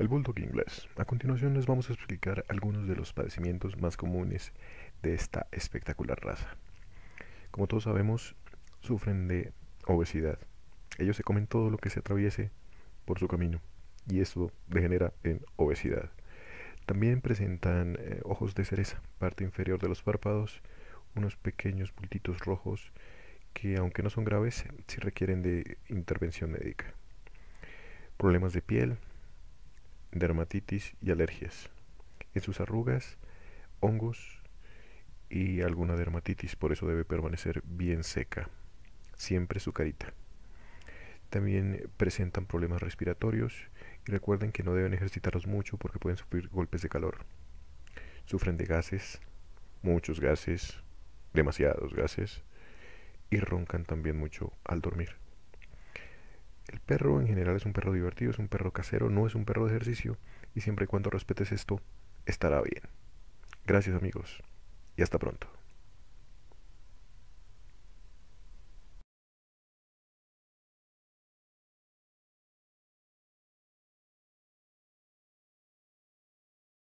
El bulldog inglés. A continuación les vamos a explicar algunos de los padecimientos más comunes de esta espectacular raza. Como todos sabemos, sufren de obesidad. Ellos se comen todo lo que se atraviese por su camino y esto degenera en obesidad. También presentan eh, ojos de cereza, parte inferior de los párpados, unos pequeños bultitos rojos que aunque no son graves, sí requieren de intervención médica. Problemas de piel, dermatitis y alergias. En sus arrugas, hongos y alguna dermatitis, por eso debe permanecer bien seca, siempre su carita. También presentan problemas respiratorios y recuerden que no deben ejercitarlos mucho porque pueden sufrir golpes de calor. Sufren de gases, muchos gases, demasiados gases y roncan también mucho al dormir. El perro en general es un perro divertido, es un perro casero, no es un perro de ejercicio y siempre y cuando respetes esto, estará bien. Gracias amigos y hasta pronto.